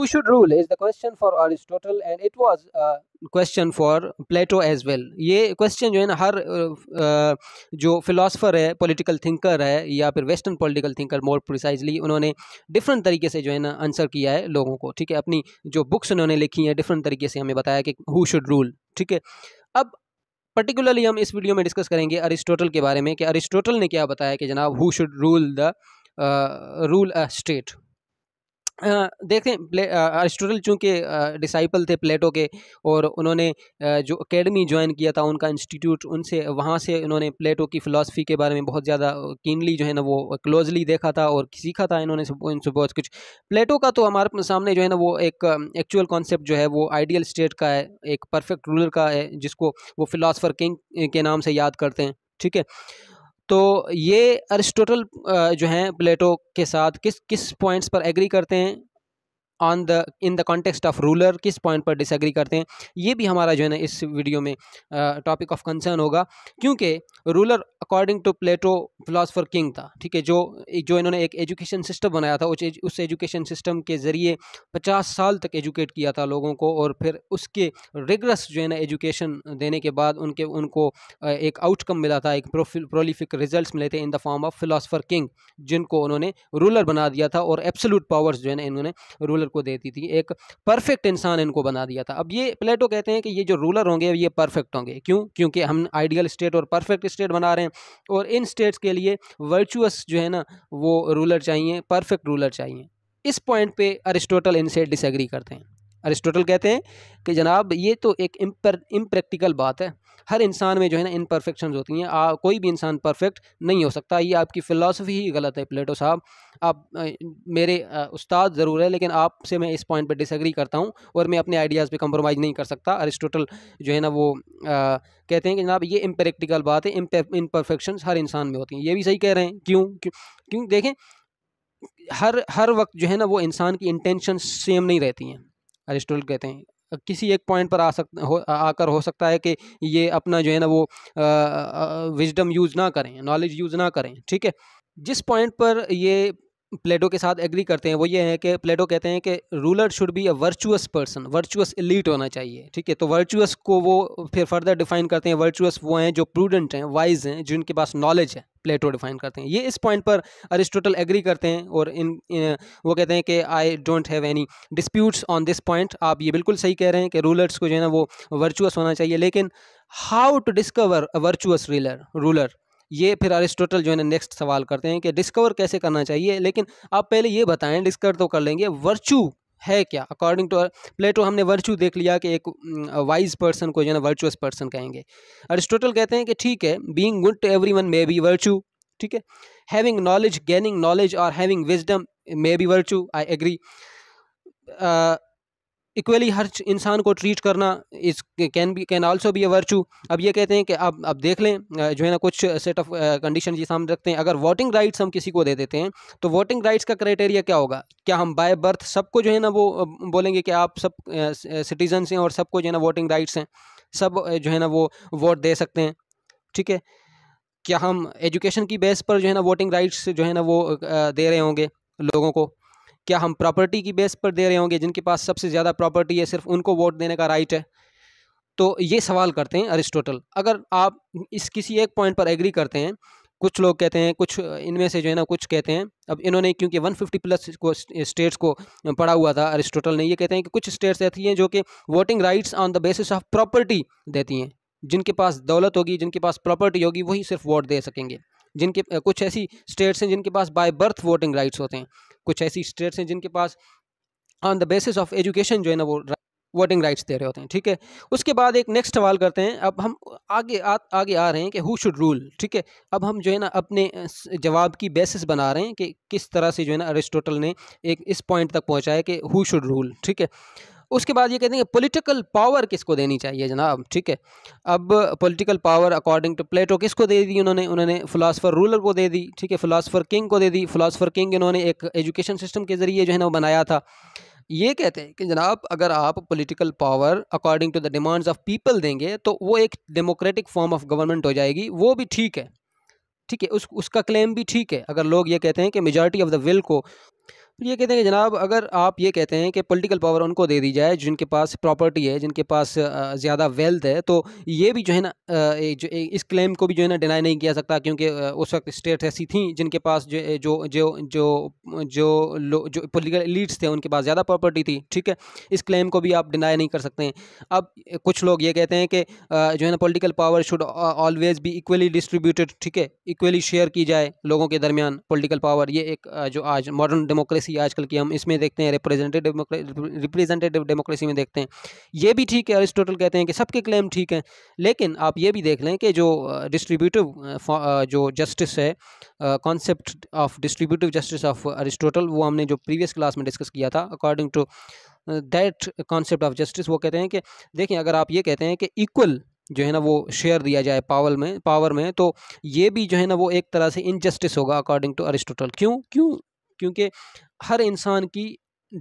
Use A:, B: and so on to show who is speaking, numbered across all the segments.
A: who should rule is the question for aristotle and it was a question for plato as well ये question जो है ना हर जो philosopher है political thinker है या फिर western political thinker more precisely उन्होंने different तरीके से जो है ना answer किया है लोगों को ठीक है अपनी जो books उन्होंने लिखी हैं different तरीके से हमें बताया कि who should rule ठीक है अब पर्टिकुलरली हम इस वीडियो में डिस्कस करेंगे अरिस्टोटल के बारे में कि अरिस्टोटल ने क्या बताया कि जनाब who should rule the rule a state देखें अरिस्टोटल चूँकि डिसाइपल थे प्लेटो के और उन्होंने जो एकेडमी ज्वाइन किया था उनका इंस्टीट्यूट उनसे वहाँ से उन्होंने प्लेटो की फ़िलासफ़ी के बारे में बहुत ज़्यादा कीनली जो है ना वो क्लोजली देखा था और सीखा था इन्होंने इनसे बहुत कुछ प्लेटो का तो हमारे सामने जो है ना वो एक एक्चुअल कॉन्सेप्ट जो है वो आइडियल स्टेट का है एक परफेक्ट रूलर का है जिसको वो फ़िलासफ़र किंग के नाम से याद करते हैं ठीक है तो ये अरिस्टोटल जो हैं प्लेटो के साथ किस किस पॉइंट्स पर एग्री करते हैं on the in the context of ruler किस पॉइंट पर डिसएग्री करते हैं ये भी हमारा जो है ना इस वीडियो में टॉपिक ऑफ कंसर्न होगा क्योंकि ruler according to Plato philosopher king था ठीक है जो जो इन्होंने एक एजुकेशन सिस्टम बनाया था उस, एजुकेशन सिस्टम के ज़रिए पचास साल तक एजुकेट किया था लोगों को और फिर उसके रिगरस जो है ना एजुकेशन देने के बाद उनके उनको एक आउटकम मिला था एक प्रोलिफिक रिजल्ट मिले थे in the form of philosopher king जिनको उन्होंने रूलर बना दिया था और एब्सोलूट पावर्स जो है ना इन्होंने रूलर को देती थी एक परफेक्ट इंसान इनको बना दिया था अब ये प्लेटो कहते हैं कि ये जो रूलर होंगे ये परफेक्ट होंगे क्यों क्योंकि हम आइडियल स्टेट और परफेक्ट स्टेट बना रहे हैं और इन स्टेट्स के लिए वर्चुअस जो है ना वो रूलर चाहिए परफेक्ट रूलर चाहिए इस पॉइंट पे अरिस्टोटल इनसे डिसएग्री करते हैं अरिस्टोटल कहते हैं कि जनाब ये तो एक इम्प्रैक्टिकल बात है हर इंसान में जो है ना इनपरफेक्शन होती हैं आ, कोई भी इंसान परफेक्ट नहीं हो सकता ये आपकी फ़िलासफ़ी ही गलत है प्लेटो साहब आप मेरे उस्ताद ज़रूर है लेकिन आपसे मैं इस पॉइंट पर डिसग्री करता हूँ और मैं अपने आइडियाज़ पर कंप्रोमाइज़ नहीं कर सकता अरिस्टोटल जो है ना वो आ, कहते हैं कि जनाब ये इम्प्रैक्टिकल बात है परफेक्शन हर इंसान में होती हैं ये भी सही कह रहे हैं क्यों क्यों क्यों देखें हर हर वक्त जो है ना वो इंसान की इंटेंशन सेम नहीं रहती हैं अरिस्टोटल कहते हैं किसी एक पॉइंट पर आ सक हो आकर हो सकता है कि ये अपना जो है ना वो विजडम यूज़ ना करें नॉलेज यूज़ ना करें ठीक है जिस पॉइंट पर ये प्लेटो के साथ एग्री करते हैं वो ये है कि प्लेटो कहते हैं कि ruler should be a virtuous person virtuous elite होना चाहिए ठीक है तो वर्चुअस को वो फिर फर्दर डिफाइन करते हैं वर्चुअस वो हैं जो प्रूडेंट हैं वाइज हैं जिनके पास नॉलेज है प्लेटो डिफाइन करते हैं ये इस पॉइंट पर अरिस्टोटल एग्री करते हैं और इन, इन वो कहते हैं कि I don't have any disputes on this point आप ये बिल्कुल सही कह रहे हैं कि रूलर्स को जो है ना वो वर्चुअस होना चाहिए लेकिन how to discover a virtuous ruler ruler ये फिर अरिस्टोटल जो है ना नेक्स्ट सवाल करते हैं कि डिस्कवर कैसे करना चाहिए लेकिन आप पहले ये बताएं डिस्कवर तो कर लेंगे वर्चू है क्या अकॉर्डिंग टू प्लेटो हमने वर्चू देख लिया कि एक वाइज पर्सन को जो है ना वर्चुअस पर्सन कहेंगे अरिस्टोटल कहते हैं कि ठीक है being good to everyone may be virtue ठीक है हैविंग नॉलेज गेनिंग नॉलेज और having wisdom may be virtue I agree equally हर इंसान को ट्रीट करना इस can be can also be a virtue अब ये कहते हैं कि आप अब देख लें जो है ना कुछ सेट ऑफ कंडीशन ये सामने रखते हैं अगर वोटिंग राइट्स हम किसी को दे देते हैं तो वोटिंग राइट्स का क्राइटेरिया क्या होगा क्या हम बाय बर्थ सबको जो है ना वो बोलेंगे कि आप सब सिटीजन हैं और सबको जो है ना वोटिंग राइट्स हैं सब जो है ना वो वोट दे सकते हैं ठीक है क्या हम एजुकेशन की बेस पर जो है ना वोटिंग राइट्स जो है ना वो दे रहे होंगे लोगों को क्या हम प्रॉपर्टी की बेस पर दे रहे होंगे जिनके पास सबसे ज़्यादा प्रॉपर्टी है सिर्फ उनको वोट देने का राइट है तो ये सवाल करते हैं अरिस्टोटल अगर आप इस किसी एक पॉइंट पर एग्री करते हैं कुछ लोग कहते हैं कुछ इनमें से जो है ना कुछ कहते हैं अब इन्होंने क्योंकि 150 प्लस को स्टेट्स को पढ़ा हुआ था अरिस्टोटल ने ये कहते हैं कि कुछ स्टेट्स ऐसी हैं जो कि voting rights on the basis of property देती हैं जिनके पास दौलत होगी जिनके पास प्रॉपर्टी होगी वही सिर्फ वोट दे सकेंगे जिनके कुछ ऐसी स्टेट्स हैं जिनके पास बाय बर्थ वोटिंग राइट्स होते हैं कुछ ऐसी स्टेट्स हैं जिनके पास on the basis of education जो है ना वो वोटिंग राइट्स दे रहे होते हैं ठीक है उसके बाद एक नेक्स्ट सवाल करते हैं अब हम आगे आ, आगे आ रहे हैं कि हु शुड रूल ठीक है अब हम जो है ना अपने जवाब की बेसिस बना रहे हैं कि किस तरह से जो है ना अरिस्टोटल ने एक इस पॉइंट तक पहुंचा है कि हु शुड रूल ठीक है उसके बाद ये कहते हैं पॉलिटिकल पावर किसको देनी चाहिए जनाब ठीक है अब political power according to Plato किसको दे दी उन्होंने उन्होंने फिलासफर रूलर को दे दी ठीक है फिलासफर किंग को दे दी फिलासफर किंग इन्होंने एक एजुकेशन सिस्टम के ज़रिए जो है ना वो बनाया था ये कहते हैं कि जनाब अगर आप political power according to the demands of people देंगे तो वो एक डेमोक्रेटिक फॉर्म ऑफ गवर्नमेंट हो जाएगी वो भी ठीक है ठीक है उस उसका क्लेम भी ठीक है अगर लोग ये कहते हैं कि मेजॉरिटी ऑफ द विल को फिर ये कहते हैं कि जनाब अगर आप ये कहते हैं कि पॉलिटिकल पावर उनको दे दी जाए जिनके पास प्रॉपर्टी है जिनके पास ज़्यादा वेल्थ है तो ये भी जो है ना जो इस क्लेम को भी जो है ना डिनाई नहीं किया सकता क्योंकि उस वक्त स्टेट ऐसी थी जिनके पास जो जो जो जो जो जो पोलिटिकल लीड्स थे उनके पास ज़्यादा प्रॉपर्टी थी ठीक है इस क्लेम को भी आप डिनाई नहीं कर सकते हैं अब कुछ लोग ये कहते हैं कि जो है ना पोलिटिकल पावर शुड ऑलवेज़ भी इक्वली डिस्ट्रीब्यूटेड ठीक है इक्वली शेयर की जाए लोगों के दरमियान पोलिटिकल पावर ये एक जो आज मॉडर्न डेमोक्रेसी डेमोक्रेसी आजकल की हम इसमें देखते हैं रिप्रेजेंटेटिव रिप्रेजेंटेटिव डेमोक्रेसी में देखते हैं ये भी ठीक है अरिस्टोटल कहते हैं कि सबके क्लेम ठीक हैं लेकिन आप ये भी देख लें कि जो डिस्ट्रीब्यूटिव जो जस्टिस है concept of distributive justice of Aristotle वो हमने जो प्रीवियस क्लास में डिस्कस किया था according to that concept of justice वो कहते हैं कि देखें अगर आप ये कहते हैं कि इक्वल जो है ना वो शेयर दिया जाए पावर में पावर में तो ये भी जो है ना वो एक तरह से इनजस्टिस होगा अकॉर्डिंग टू अरिस्टोटल क्यों क्यों क्योंकि हर इंसान की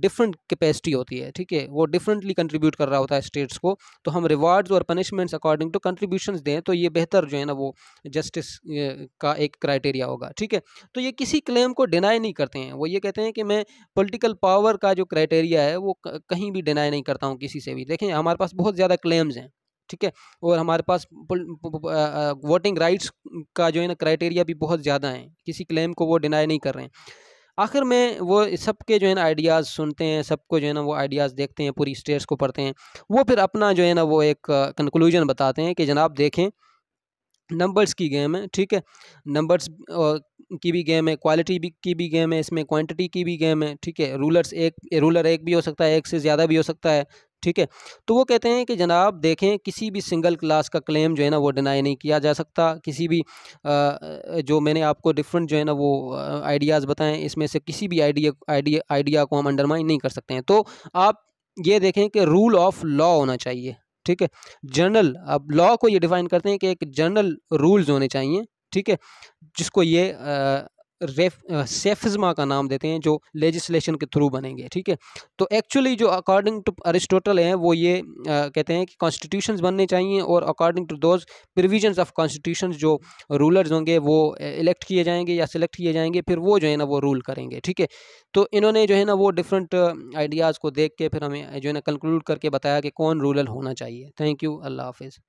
A: डिफरेंट कैपेसिटी होती है ठीक है वो डिफरेंटली कंट्रीब्यूट कर रहा होता है स्टेट्स को तो हम रिवार्ड्स और पनिशमेंट्स अकॉर्डिंग टू कंट्रीब्यूशन दें तो ये बेहतर जो है ना वो जस्टिस का एक क्राइटेरिया होगा ठीक है तो ये किसी क्लेम को डिनाई नहीं करते हैं वो ये कहते हैं कि मैं पोलिटिकल पावर का जो क्राइटेरिया है वो कहीं भी डिनाई नहीं करता हूँ किसी से भी देखें हमारे पास बहुत ज़्यादा क्लेम्स हैं ठीक है और हमारे पास वोटिंग राइट्स का जो है ना क्राइटेरिया भी बहुत ज़्यादा है किसी क्लेम को वो डिनाई नहीं कर रहे हैं आखिर में वो सबके जो है ना आइडियाज़ सुनते हैं सबको जो है ना वो आइडियाज़ देखते हैं पूरी स्टेट्स को पढ़ते हैं वो फिर अपना जो है ना वो एक कंक्लूजन बताते हैं कि जनाब देखें नंबर्स की गेम है ठीक है नंबर्स की भी गेम है क्वालिटी भी की भी गेम है इसमें क्वांटिटी की भी गेम है ठीक है रूलर्स एक रूलर एक भी हो सकता है एक से ज़्यादा भी हो सकता है ठीक है तो वो कहते हैं कि जनाब देखें किसी भी सिंगल क्लास का क्लेम जो है ना वो डिनाई नहीं किया जा सकता किसी भी जो मैंने आपको डिफरेंट जो है ना वो आइडियाज़ बताएं इसमें से किसी भी आइडिया आइडिया आइडिया को हम अंडरमाइन नहीं कर सकते हैं तो आप ये देखें कि रूल ऑफ लॉ होना चाहिए ठीक है जनरल अब लॉ को ये डिफ़ाइन करते हैं कि एक जनरल रूल्स होने चाहिए ठीक है जिसको ये रेफ सेफजमा uh, का नाम देते हैं जो लेजिस्लेशन के थ्रू बनेंगे ठीक है तो एक्चुअली जो अकॉर्डिंग टू अरिस्टोटल हैं वो ये आ, uh, कहते हैं कि कॉन्स्टिट्यूशन बनने चाहिए और according to those provision of constitution जो रूलर्स होंगे वो इलेक्ट uh, किए जाएंगे या सिलेक्ट किए जाएंगे फिर वो जो है ना वो रूल करेंगे ठीक है तो इन्होंने जो है ना वो डिफरेंट आइडियाज़ को देख के फिर हमें जो है ना कंक्लूड करके बताया कि कौन रूलर होना चाहिए थैंक यू अल्लाह हाफिज़